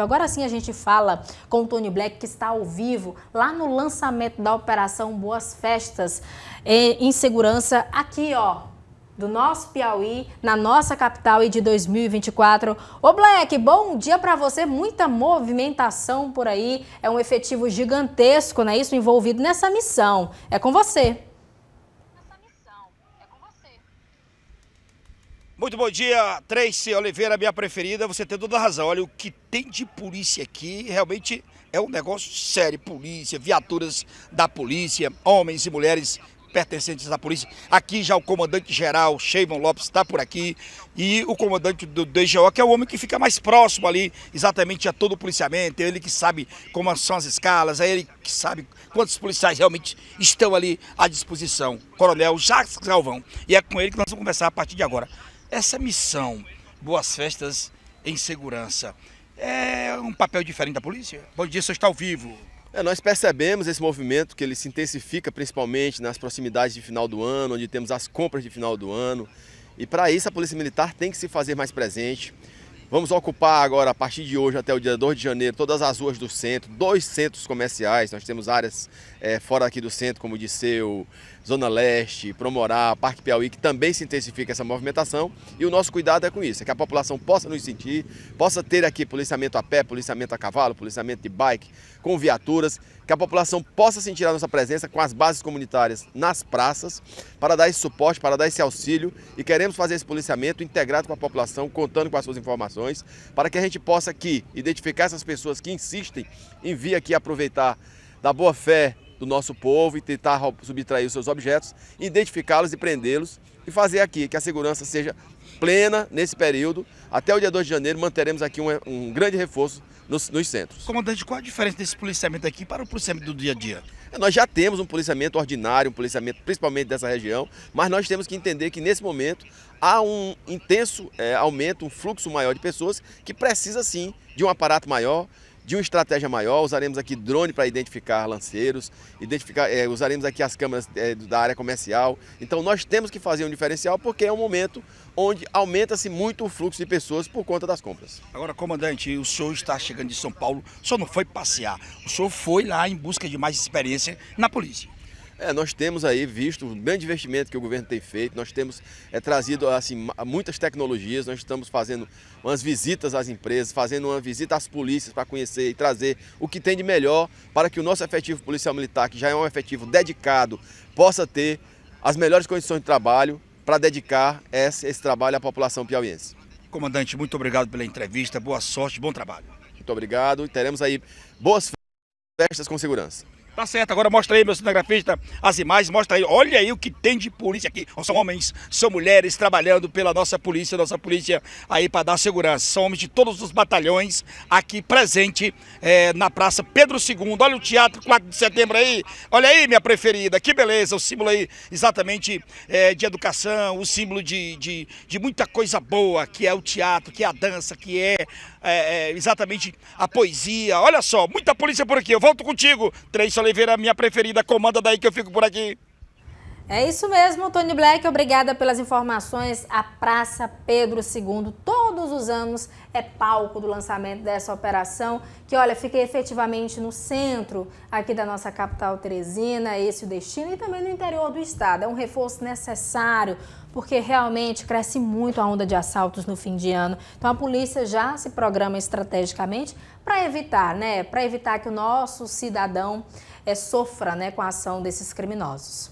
Agora sim a gente fala com o Tony Black, que está ao vivo lá no lançamento da Operação Boas Festas em Segurança, aqui ó, do nosso Piauí, na nossa capital e de 2024. Ô Black, bom dia para você, muita movimentação por aí, é um efetivo gigantesco, né isso, envolvido nessa missão. É com você. Muito bom dia, Tracy Oliveira, minha preferida. Você tem toda a razão. Olha, o que tem de polícia aqui realmente é um negócio sério. Polícia, viaturas da polícia, homens e mulheres pertencentes à polícia. Aqui já o comandante-geral, Sheivon Lopes, está por aqui. E o comandante do DGO, que é o homem que fica mais próximo ali, exatamente a todo o policiamento. É ele que sabe como são as escalas, é ele que sabe quantos policiais realmente estão ali à disposição. Coronel Jacques Galvão. E é com ele que nós vamos conversar a partir de agora. Essa missão, Boas Festas em Segurança, é um papel diferente da polícia? Bom dia, você está ao vivo. É, nós percebemos esse movimento que ele se intensifica principalmente nas proximidades de final do ano, onde temos as compras de final do ano. E para isso a Polícia Militar tem que se fazer mais presente. Vamos ocupar agora, a partir de hoje até o dia 2 de janeiro, todas as ruas do centro, dois centros comerciais. Nós temos áreas é, fora aqui do centro, como Disseu, Zona Leste, Promorá, Parque Piauí, que também se intensifica essa movimentação. E o nosso cuidado é com isso, é que a população possa nos sentir, possa ter aqui policiamento a pé, policiamento a cavalo, policiamento de bike, com viaturas, que a população possa sentir a nossa presença com as bases comunitárias nas praças para dar esse suporte, para dar esse auxílio e queremos fazer esse policiamento integrado com a população, contando com as suas informações, para que a gente possa aqui identificar essas pessoas que insistem em vir aqui aproveitar da boa fé do nosso povo e tentar subtrair os seus objetos, identificá-los e prendê-los e fazer aqui que a segurança seja plena nesse período. Até o dia 2 de janeiro manteremos aqui um, um grande reforço nos, nos centros. Comandante, qual a diferença desse policiamento aqui para o policiamento do dia a dia? É, nós já temos um policiamento ordinário, um policiamento principalmente dessa região, mas nós temos que entender que nesse momento há um intenso é, aumento, um fluxo maior de pessoas que precisa sim de um aparato maior, de uma estratégia maior. Usaremos aqui drone para identificar lanceiros, identificar, é, usaremos aqui as câmeras é, da área comercial. Então nós temos que fazer um diferencial porque é um momento onde aumenta-se muito o fluxo de pessoas por conta das compras. Agora, comandante, o senhor está chegando de São Paulo, o senhor não foi passear, o senhor foi lá em busca de mais experiência na polícia. É, nós temos aí visto o grande investimento que o governo tem feito, nós temos é, trazido assim, muitas tecnologias, nós estamos fazendo umas visitas às empresas, fazendo uma visita às polícias para conhecer e trazer o que tem de melhor para que o nosso efetivo policial militar, que já é um efetivo dedicado, possa ter as melhores condições de trabalho para dedicar esse, esse trabalho à população piauiense. Comandante, muito obrigado pela entrevista, boa sorte, bom trabalho. Muito obrigado e teremos aí boas festas com segurança. Tá certo, agora mostra aí, meu cinegrafista, as imagens, mostra aí. Olha aí o que tem de polícia aqui. São homens, são mulheres trabalhando pela nossa polícia, nossa polícia aí para dar segurança. São homens de todos os batalhões aqui presente é, na Praça Pedro II. Olha o Teatro 4 de Setembro aí. Olha aí, minha preferida, que beleza. O símbolo aí exatamente é, de educação, o símbolo de, de, de, muita coisa boa, que é o teatro, que é a dança, que é, é, é exatamente a poesia. Olha só, muita polícia por aqui. Eu volto contigo, três Oliveira, minha preferida, comanda daí que eu fico por aqui. É isso mesmo, Tony Black, obrigada pelas informações. A Praça Pedro II, todos os anos, é palco do lançamento dessa operação, que, olha, fica efetivamente no centro aqui da nossa capital Teresina, esse o destino, e também no interior do estado. É um reforço necessário, porque realmente cresce muito a onda de assaltos no fim de ano. Então a polícia já se programa estrategicamente para evitar, né, para evitar que o nosso cidadão é, sofra né, com a ação desses criminosos.